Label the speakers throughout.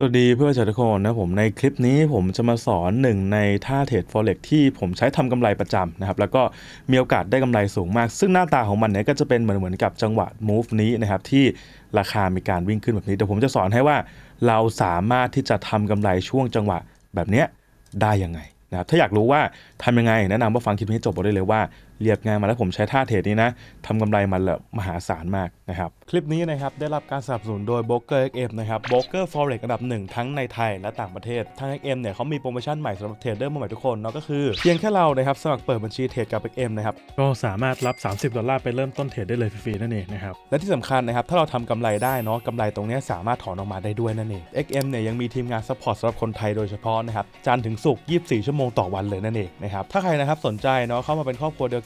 Speaker 1: สวัสดีเพื่อนชาวทุกคนนะผมในคลิปนี้ผมจะมาสอนหนึ่งในท่าเทรดฟอเร็กที่ผมใช้ทำกำไรประจำนะครับแล้วก็มีโอกาสได้กำไรสูงมาก ซึ่งหน้าตาของมันเนี่ยก็จะเป็นเหมือนเหมือนกับจังหวะ move นี้นะครับที่ราคามีการวิ่งขึ้นแบบนี้เดี๋ยวผมจะสอนให้ว่าเราสามารถที่จะทำกำไรช่วงจังหวะแบบเนี้ยได้ยังไงนะครับถ้าอยากรู้ว่าทำยังไง แนะนำว่าฟังคลิปนี้จบไปได้เลยว่าเรียบง่ายมาแล้วผมใช้ท่าเทรดนี้นะทำกำไรมาแลวมหาศาลมากนะครับ คลิปนี้นะครับ ได้รับการสนับสนุนโดยโบรกเกอร์เนะครับโบกอร์ฟอ Forex อันดับหนึ่งทั้งในไทยและต่างประเทศทาง XM เอ็มเนี่ยเขามีโปรโมชั่นใหม่สำหรับเทรดเดอร์มใหม่ทุกคนเนาะก็คือเพียงแค่เรานะครับ สมัครเปิดบัญชีเทรดกับ XM นะครับก็สามารถรับ30ดอลลาร์ไปเริ่มต้นเทรดได้เลยฟรีๆนั่นเองนะครับและที่สำคัญนะครับถ้าเราทำกำไรได้เนาะกำไรตรงนี้สามารถถอนออกมาได้ด้วยนั่นเอง XM เนี่ยยังมีทีมงานซัพพอร์ตสำหรับคนไทยโดยเฉพาะนะครับจันถึงศุกร์24 ชั่วโมงต่อวันเลยนั่นเองนะครับถ้าใครนะครับสนใจเนาะเข้ามาเป็นครอบครัวเดียว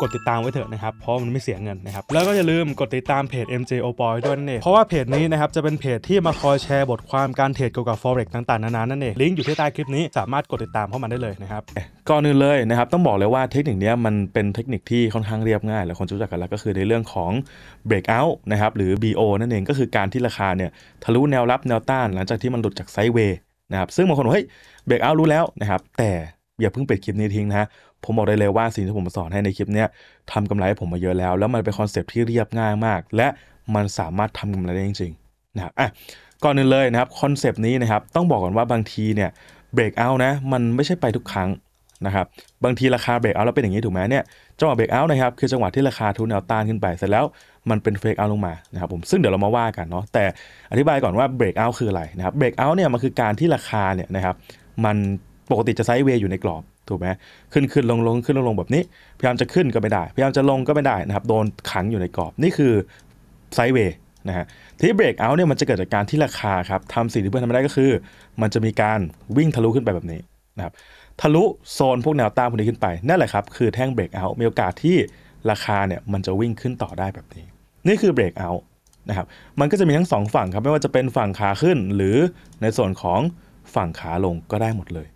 Speaker 1: กดติดตามไว้เถอะนะครับ เพราะมันไม่เสียเงินนะครับ แล้วก็อย่าลืมกดติดตามเพจ MJ o p o y ด้วยนั่นเองเพราะว่าเพจนี้นะครับ จะเป็นเพจที่มาคอยแชร์บทความการเทรดเกี่ยวกับ forex ต่าง ๆ นานา นั่นเอง ลิงก์อยู่ที่ใต้คลิปนี้ สามารถกดติดตามเข้ามาได้เลยนะครับ ก่อนอื่นเลยนะครับ ต้องบอกเลยว่าเทคนิคนี้มันเป็นเทคนิคที่ค่อนข้างเรียบง่าย และคนรู้จักกันแล้วก็คือในเรื่องของ breakout นะครับ หรือ BO นั่นเอง ก็คือการที่ราคาเนี่ยทะลุแนวรับแนวต้าน หลังจากที่มันหลุดจากไซด์เวย์นะครับ ซึ่งบางคนบอกเฮ้ยเบรกเอารู้แล้วนะครับแต่อย่าเพิ่งปิดคลิปนี้ทิ้งนะผมบอกได้เลยว่าสิ่งที่ผมสอนให้ในคลิปนี้ทำกำไรให้ผมมาเยอะแล้วแล้วมันเป็นคอนเซปที่เรียบง่ายมากและมันสามารถทำกำไรได้จริงๆนะครับอ่ะก่อนอื่นเลยนะครับ คอนเซปนี้นะครับต้องบอกก่อนว่าบางทีเนี่ยเบรกเอานะมันไม่ใช่ไปทุกครั้งนะครับบางทีราคาเบรกเอาแล้วเป็นอย่างนี้ถูกไหมเนี่ยจังหวะเบรกเอานะครับคือจังหวะที่ราคาทุนแนวต้านขึ้นไปเสร็จแล้วมันเป็นเฟกเอาลงมานะครับผมซึ่งเดี๋ยวเรามาว่ากันเนาะแต่อธิบายก่อนว่าเบรกเอาคืออะไรนะครับเบรกเอาเนี่ยมันคือการที่ราคาเนี่ยนะครับมันปกติจะไซด์เวย์อยู่ในกรอบ ถูกไหม ขึ้นขึ้นลงลงขึ้นลงลง แบบนี้ พยายามจะขึ้นก็ไม่ได้ พยายามจะลงก็ไม่ได้นะครับ โดนขังอยู่ในกรอบนี่คือไซด์เวย์นะฮะ ที่เบรกเอาเนี่ยมันจะเกิดจากการที่ราคาครับทำสิ่งที่เพื่อนทำไม่ได้ก็คือ มันจะมีการวิ่งทะลุขึ้นไปแบบนี้นะครับทะลุโซน พวกแนวต้านพวกนี้ขึ้นไปนั่นแหละครับคือแท่งเบรกเอา มีโอกาสที่ราคาเนี่ยมันจะวิ่งขึ้นต่อได้แบบนี้ นี่คือเบรกเอานะครับมันก็จะมีทั้ง2ฝั่งครับไม่ว่าจะเป็นฝั่งขาขึ้นหรือในส่วนของฝั่งขาลงก็ได้หมดเลย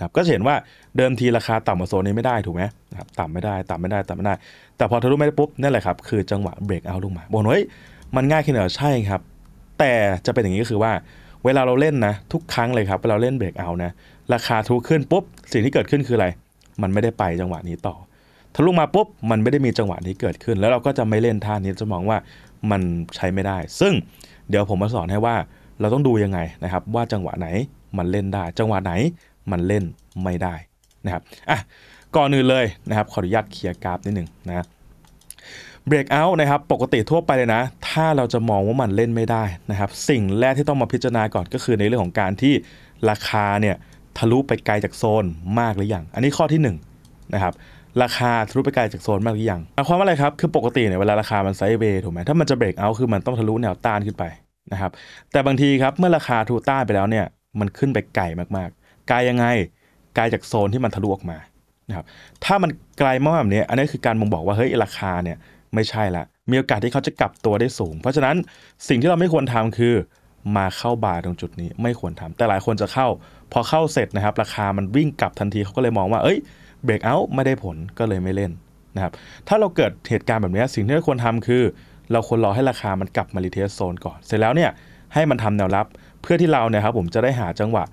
Speaker 1: ครับก็จะเห็นว่าเดิมทีราคาต่ำกว่าโซนนี้ไม่ได้ถูกไหมนะครับต่ำไม่ได้ ต่ำไม่ได้ ต่ำไม่ได้ แต่พอทะลุไม่ได้ปุ๊บนั่นแหละครับคือจังหวะเบรกเอาลงมา บอกเฮ้ยมันง่ายขึ้นเหรอใช่ครับ แต่จะเป็นอย่างนี้ก็คือว่า เวลาเราเล่นนะทุกครั้งเลยครับเวลาเล่นเบรกเอานะราคาทุกขึ้นปุ๊บสิ่งที่เกิดขึ้นคืออะไร มันไม่ได้ไปจังหวะนี้ต่อ ทะลุมาปุ๊บ มันไม่ได้มีจังหวะนี้เกิดขึ้น แล้วเราก็จะไม่เล่นท่านี้จะมองว่ามันใช้ไม่ได้ ซึ่งเดี๋ยวผมมาสอนให้ว่าเราต้องดูยังไงนะครับว่าจังหวะไหนมันเล่นได้ จังหวะไหนมันเล่นไม่ได้นะครับอ่ะก่อนอื่นเลยนะครับขออนุญาตเคลียร์กราฟนิดหนึ่งนะเบรกเอาท์นะครับปกติทั่วไปเลยนะ ถ้าเราจะมองว่ามันเล่นไม่ได้นะครับ สิ่งแรกที่ต้องมาพิจารณาก่อนก็คือในเรื่องของการที่ราคาเนี่ยทะลุไปไกลจากโซนมากหรือยังอันนี้ข้อที่1นนะครับราคาทะลุไปไกลจากโซนมากหรือยังหมายความว่าอะไรครับคือปกติเนี่ยเวลาราคามันไซด์เวรถูกไหมถ้ามันจะเบรกเอาท์คือมันต้องทะลุแนวต้านขึ้นไปนะครับแต่บางทีครับเมื่อราคาทะลุต้านไปแล้วเนี่ยมันขึ้นไปไกลมากกลยังไงไกลจากโซนที่มันทะลุออกมานะครับถ้ามันไกลมากแบบนี้อันนี้คือการมองบอกว่าเฮ้ยราคาเนี่ยไม่ใช่ละมีโอกาสที่เขาจะกลับตัวได้สูง เพราะฉะนั้นสิ่งที่เราไม่ควรทำคือมาเข้าบาร์ตรงจุดนี้ไม่ควรทำ แต่หลายคนจะเข้า พอเข้าเสร็จนะครับราคามันวิ่งกลับทันทีเขาก็เลยมองว่าเอ้ยเบรกเอาท์ไม่ได้ผลก็เลยไม่เล่นนะครับถ้าเราเกิดเหตุการณ์แบบนี้สิ่งที่เราควรทำคือ เราควรรอให้ราคามันกลับมาลีเทสโซนก่อนเสร็จแล้วเนี่ยให้มันทำแนวรับเพื่อที่เราเนี่ยครับผมจะได้หาจังหวะ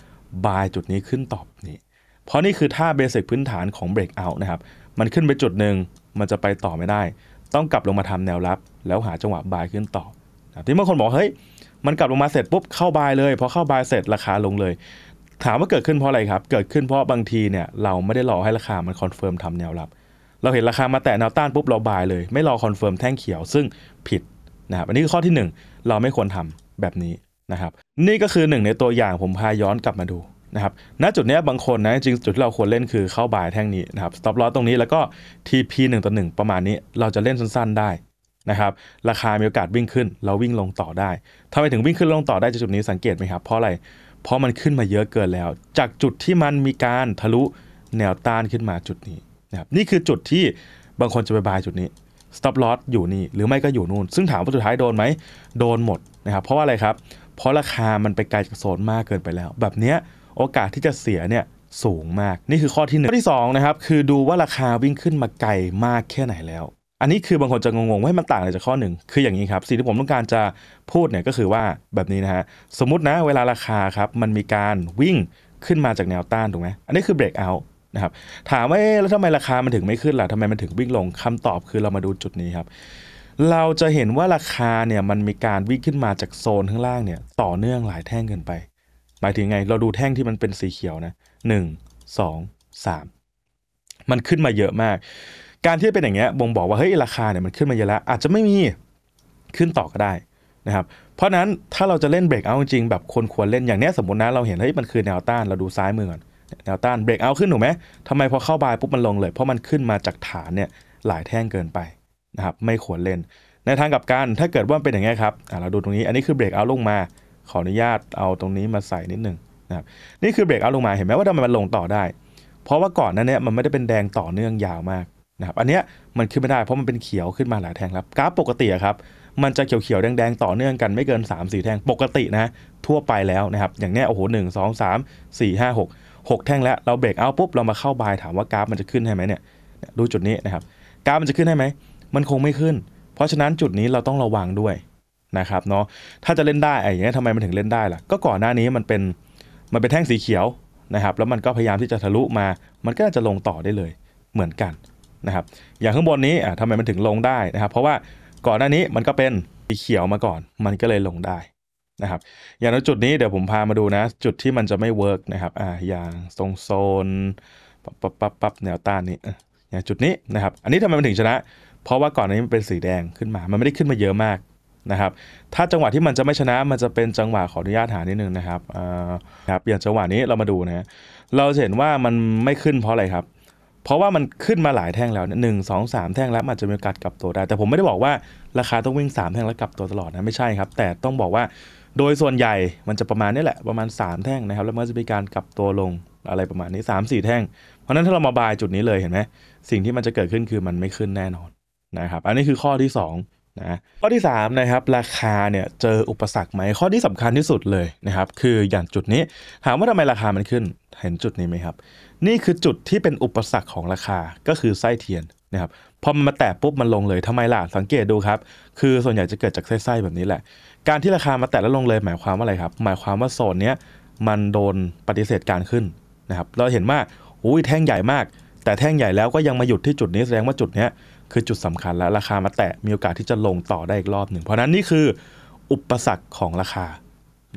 Speaker 1: บายจุดนี้ขึ้นตอบนี่ เพราะนี่คือ ท่าเบสิกพื้นฐานของ break out นะครับ มันขึ้นไปจุดหนึ่งมันจะไปต่อไม่ได้ ต้องกลับลงมาทำแนวรับ แล้วหาจังหวะบายขึ้นต่อที่บางคนบอกเฮ้ย มันกลับลงมาเสร็จปุ๊บเข้าบายเลย พอเข้าบายเสร็จราคาลงเลย ถามว่าเกิดขึ้นเพราะอะไรครับ เกิดขึ้นเพราะบางทีเนี่ยเราไม่ได้รอให้ราคามันคอนเฟิร์มทำแนวรับ เราเห็นราคามาแตะแนวต้านปุ๊บเราบายเลย ไม่รอคอนเฟิร์มแท่งเขียวซึ่งผิดนะครับ อันนี้คือข้อที่ 1 เราไม่ควรทำแบบนี้นะครับนี่ก็คือหนึ่งในตัวอย่างผมพาย้อนกลับมาดูนะครับณจุดนี้บางคนนะจริงจุดที่เราควรเล่นคือเข้าบ่ายแท่งนี้นะครับสต็อปลอ s ตรงนี้แล้วก็ TP 1ต่อ1ประมาณนี้เราจะเล่นสั้น ๆได้นะครับราคามีโอกาสวิ่งขึ้น เราวิ่งลงต่อได้ทำไมถึงวิ่งขึ้นลงต่อได้จากจุดนี้สังเกตไหมครับเพราะอะไรเพราะมันขึ้นมาเยอะเกินแล้ว จากจุดที่มันมีการทะลุแนวต้านขึ้นมาจุดนี้นะครับนี่คือจุดที่บางคนจะไปบายจุดนี้ stop loss อยู่นี่หรือไม่ก็อยู่นู่นซึ่งถามว่าสุดท้ายโดนไหมโดนหมดนะครับเพราะว่าอะไรครับเพราะราคามันไปไกลจากโซนมากเกินไปแล้ว แบบเนี้ยโอกาสที่จะเสียเนี่ยสูงมากนี่คือข้อที่1ข้อที่2นะครับคือดูว่าราคาวิ่งขึ้นมาไกลมากแค่ไหนแล้ว อันนี้คือบางคนจะงงๆว่ามันต่างอะไรจากข้อหนึ่งคืออย่างนี้ครับสิ่งที่ผมต้องการจะพูดเนี่ยก็คือว่าแบบนี้นะฮะสมมตินะเวลาราคาครับมันมีการวิ่งขึ้นมาจากแนวต้านถูกไหมอันนี้คือเบร a เอาท์นะครับถามว่าแล้วทำไมราคามันถึงไม่ขึ้นล่ะทำไมมันถึงวิ่งลงคำตอบคือเรามาดูจุดนี้ครับเราจะเห็นว่าราคาเนี่ยมันมีการวิ่งขึ้นมาจากโซนข้างล่างเนี่ยต่อเนื่องหลายแท่งเกินไป หมายถึงไงเราดูแท่งที่มันเป็นสีเขียวนะหนึ่งสองสามมันขึ้นมาเยอะมาก การที่เป็นอย่างเงี้ยบ่งบอกว่าเฮ้ยราคาเนี่ยมันขึ้นมาเยอะแล้วอาจจะไม่มีขึ้นต่อก็ได้นะครับเพราะนั้นถ้าเราจะเล่นเบรกเอาจริงแบบคนควรเล่นอย่างเนี้ยสมมตินะ เราเห็นเฮ้ยมันคือแนวต้านเราดูซ้ายมือก่อนแนวต้านเบรกเอาขึ้นถูกไหมทำไมพอเข้าบายปุ๊บมันลงเลย เพราะมันขึ้นมาจากฐานเนี่ยหลายแท่งเกินไปนะครับไม่ควรเล่นในทางกับการถ้าเกิดว่าเป็นอย่างนี้ครับเราดูตรงนี้อันนี้คือเบรกเอาลงมา ขออนุญาตเอาตรงนี้มาใส่นิดหนึ่งนะครับนี่คือเบรกเอาลงมาเห็นไหมว่าทำไมมันลงต่อได้ เพราะว่าก่อนนั้นเนี่ยมันไม่ได้เป็นแดงต่อเนื่องยาวมากนะครับอันเนี้ยมันขึ้นไม่ได้ เพราะมันเป็นเขียวขึ้นมาหลายแท่งครับกราฟปกติครับมันจะเขียวๆแดงๆต่อเนื่องกันไม่เกิน 3 4แท่งปกตินะทั่วไปแล้วนะครับอย่างเนี้ยโอ้โหหนึ่งสองสามสี่ห้าหกหกแท่งแล้วเราเบรกเอาปุ๊บเรามาเข้าบายถามว่ากราฟมันจะขึ้นให้ไหมเนี่ยดูจุดนี้นะครับกราฟมันจะขึ้นให้ไหมมันคงไม่ขึ้น เพราะฉะนั้นจุดนี้เราต้องระวังด้วยนะครับเนาะ ถ้าจะเล่นได้ไอ้ย่างเงี้ยทำไมมันถึงเล่นได้ล่ะ ก็ก่อนหน้านี้มันเป็น มันเป็นแท่งสีเขียวนะครับ แล้วมันก็พยายามที่จะทะลุมา มันก็จะลงต่อได้เลย เหมือนกันนะครับ อย่างข้างบนนี้อ่ะทำไมมันถึงลงได้นะครับ เพราะว่าก่อนหน้านี้มันก็เป็น สีเขียวมาก่อน มันก็เลยลงได้นะครับ อย่างจุดนี้ เดี๋ยวผมพามาดูนะ จุดที่มันจะไม่เวิร์กนะครับอ่าอย่างทรงโซนปั๊บปั๊บปั๊บแนวต้านนี้อย่างจุดนี้นะครับ อันนี้ทำไมมันถึงชนะเพราะว่าก่อนนี้มันเป็นสีแดงขึ้นมา มันไม่ได้ขึ้นมาเยอะมากนะครับ ถ้าจังหวะที่มันจะไม่ชนะ มันจะเป็นจังหวะขออนุญาตหานิดนึงนะครับครับ อย่างจังหวะนี้เรามาดูนะเราเห็นว่ามันไม่ขึ้นเพราะอะไรครับ เพราะว่ามันขึ้นมาหลายแท่งแล้วหนึ่งสองสามแท่งแล้วอาจจะมีโอกาสกลับตัวได้ แต่ผมไม่ได้บอกว่า ราคาต้องวิ่ง 3 แท่งแล้วกลับตัวตลอดนะ ไม่ใช่ครับ แต่ต้องบอกว่าโดยส่วนใหญ่ มันจะประมาณนี้แหละ ประมาณ 3 แท่งนะครับ แล้วมันจะมีการกลับตัวลงอะไรประมาณนี้ 3 4 แท่ง เพราะนั้นถ้าเรามาบายจุดนี้เลยเห็นไหมสิ่งที่มันจะเกิดขึ้นคือมันไม่ขึ้นแน่นอนนะครับอันนี้คือข้อที่2นะข้อที่3นะครับราคาเนี่ยเจออุปสรรคไหมข้อที่สำคัญที่สุดเลยนะครับคืออย่างจุดนี้ถามว่าทำไมราคามันขึ้น เห็นจุดนี้ไหมครับ นี่คือจุดที่เป็นอุปสรรคของราคาก็คือไส้เทียนนะครับพอมันมาแตะปุ๊บมันลงเลยทำไมล่ะสังเกตดูครับคือส่วนใหญ่จะเกิดจากไส้ๆแบบนี้แหละ การที่ราคามาแตะแล้วลงเลยหมายความว่าอะไรครับหมายความว่าโซนเนี้ยมันโดนปฏิเสธการขึ้นนะครับเราเห็นว่าอุ้ยแท่งใหญ่มาก แต่แท่งใหญ่แล้วก็ยังมาหยุดที่จุดนี้แสดงว่าจุดเนี้ยคือจุดสำคัญแล้วราคามาแตะ มีโอกาสที่จะลงต่อได้อีกรอบหนึ่งเพราะนั้นนี่คืออุปสรรคของราคา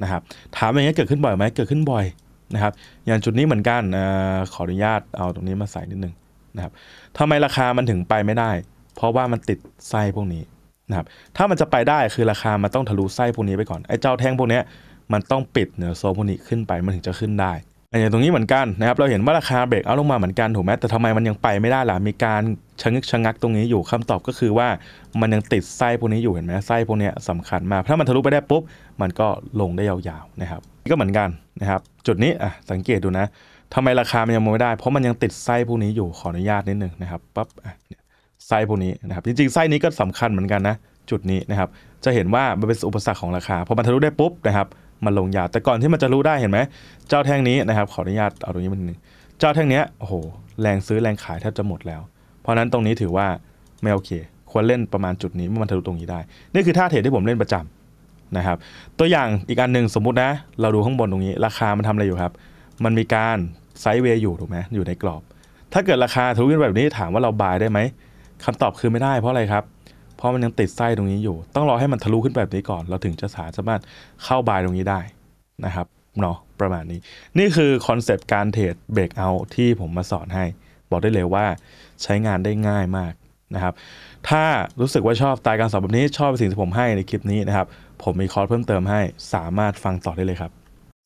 Speaker 1: นะครับถามอย่างนี้เกิดขึ้นบ่อยไหมเกิดขึ้นบ่อยนะครับอย่างจุดนี้เหมือนกันอขออนุญาตเอาตรงนี้มาใส่นิดนึงนะครับทำไมราคามันถึงไปไม่ได้ เพราะว่ามันติดไส้พวกนี้นะครับถ้ามันจะไปได้คือราคามันต้องทะลุไส้พวกนี้ไปก่อนไอ้เจ้าแท่งพวกนี้มันต้องปิดเหนือโซนพวกนี้ขึ้นไปมันถึงจะขึ้นได้อย่างตรงนี้เหมือนกันนะครับเราเห็นว่าราคาเบรกเอาลงมาเหมือนกันถูกไหมแต่ทำไมมันยังไปไม่ได้ล่ะมีการชะงักชะงักตรงนี้อยู่คำตอบก็คือว่ามันยังติดไส้พวกนี้อยู่เห็นไหมไส้พวกนี้สำคัญมากถ้ามันทะลุไปได้ปุ๊บ มันก็ลงได้ยาวๆนะครับ ก็เหมือนกันนะครับ จุดนี้อ่ะสังเกตดูนะทำไมราคามันยังมไม่ได้ เพราะมันยังติดไส้พวกนี้อยู่ขออนุญาตนิดนึงนะครับปั๊บไส้พวกนี้นะครับจริงๆไส้นี้ก็สำคัญเหมือนกันนะจุดนี้นะครับจะเห็นว่ามันเป็นอุปสรรคของราคาพอมันทะลุได้ปุ๊บนะครับมันลงยาแต่ก่อนที่มันจะรู้ได้เห็นไหมเจ้าแท่งนี้นะครับขออนุญาตเอาตรงนี้มันเจ้าแท่งเนี้ยโอ้โหแรงซื้อแรงขายแทบจะหมดแล้ว เพราะนั้นตรงนี้ถือว่าไม่โอเคควรเล่นประมาณจุดนี้เมื่อมันทะลุตรงนี้ได้นี่คือท่าเทรดที่ผมเล่นประจำนะครับ ตัวอย่างอีกอันหนึ่งสมมุตินะ เราดูข้างบนตรงนี้ ราคามันทำอะไรอยู่ครับ มันมีการไซด์เวย์อยู่ถูกไหมอยู่ในกรอบ ถ้าเกิดราคาทะลุขึ้นแบบนี้ถามว่าเราบายได้ไหมคำตอบคือไม่ได้เพราะอะไรครับเพราะมันยังติดไส้ตรงนี้อยู่ ต้องรอให้มันทะลุขึ้นแบบนี้ก่อน เราถึงจะสาสามารถเข้าบายตรงนี้ได้นะครับเนาะประมาณนี้ นี่คือคอนเซปต์การเทรดเบรกเอาที่ผมมาสอนให้บอกได้เลยว่าใช้งานได้ง่ายมากนะครับ ถ้ารู้สึกว่าชอบตายการสอนแบบนี้ ชอบสิ่งที่ผมให้ในคลิปนี้นะครับ ผมมีคอร์สเพิ่มเติมให้สามารถฟังต่อได้เลยครับ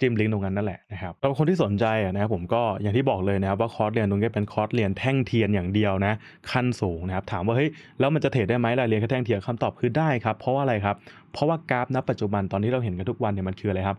Speaker 1: จิ้มลิงก์ตรงนั้นนั่นแหละนะครับสำหรับคนที่สนใจนะครับผมก็อย่างที่บอกเลยนะครับว่าคอร์สเรียนตรงนี้เป็นคอร์สเรียนแท่งเทียนอย่างเดียวนะขั้นสูงนะครับถามว่าเฮ้ยแล้วมันจะเทรดได้ไหมรายเรียนแค่แท่งเทียนคำตอบคือได้ครับ เพราะว่าอะไรครับ เพราะว่ากราฟณปัจจุบันตอนที่เราเห็นกันทุกวันเนี่ยมันคืออะไรครับ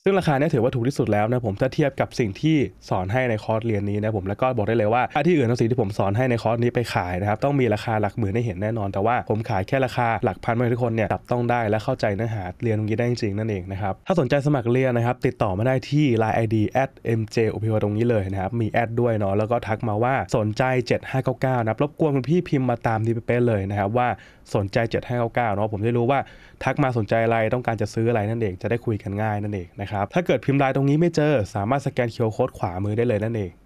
Speaker 1: ซึ่งราคาเนี่ยถือว่าถูกที่สุดแล้วนะผมถ้าเทียบกับสิ่งที่สอนให้ในคอร์สเรียนนี้นะผมแล้วก็บอกได้เลยว่าที่อื่นั้งสิ่งที่ผมสอนให้ในคอร์สนี้ไปขายนะครับต้องมีราคาหลักหมื่นให้เห็นแน่นอน แต่ว่าผมขายแค่ราคาหลักพันให้ทุกคนเนี่ยจับต้องได้และเข้าใจเนื้อหาเรียนตรงนี้ได้จริงนั่นเองนะครับถ้าสนใจสมัครเรียนนะครับติดต่อมาได้ที่ Line ID @mj อพิวตรงนี้เลยนะครับมีแอดด้วยเนาะแล้วก็ทักมาว่าสนใจ7599นะรบกวนคุณพี่พิมพ์มาตามที่เป๊ะเลยนะครับว่าสนใจ7599เนาะผมได้รู้ว่า ทักมาสนใจอะไรต้องการจะซื้ออะไรนั่นเอง จะได้คุยกันง่ายนั่นเองนะครับถ้าเกิดพิมพ์ลายตรงนี้ไม่เจอสามารถสแกนเคียวโค้ดขวามือได้เลยนั่นเอง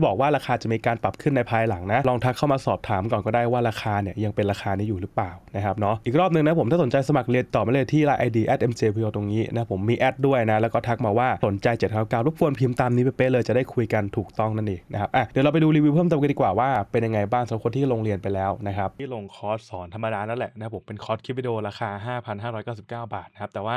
Speaker 1: ที่บอกว่าราคาจะมีการปรับขึ้นในภายหลังนะลองทักเข้ามาสอบถามก่อนก็ได้ว่าราคาเนี่ย ยังเป็นราคานี้อยู่หรือเปล่า นะครับเนาะอีกรอบหนึ่งนะ ผมถ้าสนใจสมัครเรียนต่อมาเลยที่ไลน์ ID at mjpo ตรงนี้นะผมมีแอดด้วยนะ แล้วก็ทักมาว่าสนใจ7จ็ดเก้าเก้ารบกวนพิมพ์ตามนี้ไปเป๊ะเลยจะได้คุยกันถูกต้องนั่นเองนะครับอ่ะเดี๋ยวเราไปดูรีวิวเพิ่มเติมกันดีกว่าว่าเป็นยังไงบ้างสำหรับคนที่ลงเรียนไปแล้วนะครับที่ลงคอร์สสอนธรรมดานั่นแหละนะผมเป็นคอร์สคลิปวิดีโอราคา5,599 บาทนะครับแต่ว่า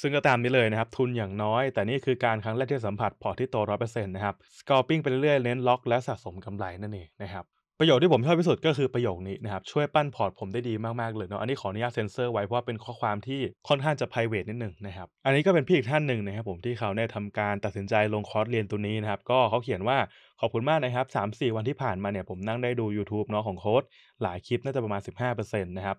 Speaker 1: ซึ่งก็ตามนี้เลยนะครับ ทุนอย่างน้อย แต่นี่คือการครั้งแรกที่สัมผัสพอร์ตที่โตร้อยเปอร์เซ็นต์นะครับสกอปปิ้งไปเรื่อยเน้นล็อกและสะสมกำไร นั่นเองนะครับ ประโยคที่ผมชอบที่สุดก็คือประโยคนี้นะครับช่วยปั้นพอร์ตผมได้ดีมากๆเลยเนาะอันนี้ขออนุญาตเซ็นเซอร์ไว้ เพราะว่าเป็นข้อความที่ค่อนข้างจะไพรเวทนิดหนึ่งนะครับ อันนี้ก็เป็นพี่อีกท่านหนึ่งนะครับผมที่เขาได้ทำการตัดสินใจลงคอร์สเรียนตัวนี้นะครับก็เขาเขียนว่าขอบคุณมากนะครับ3-4 วันที่ผ่านมาเนี่ยผมนั่งได้ดู YouTube เนาะของโค้ดหลายคลิปน่าจะประมาณ 15%นะครับ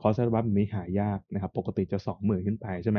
Speaker 1: คอร์สอรลบั้มนี้หายากนะครับ ปกติจะ20,000ขึ้นไปใช่ไหม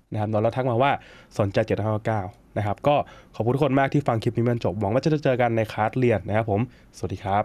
Speaker 1: นะครับน้องเราทักมาว่าสนใจ7้9นะครับ ก็ขอบคุณทุกคนมากที่ฟังคลิปนี้มันจบ หวังว่าจะเจอกันในคลาสเรียนนะครับผม สวัสดีครับ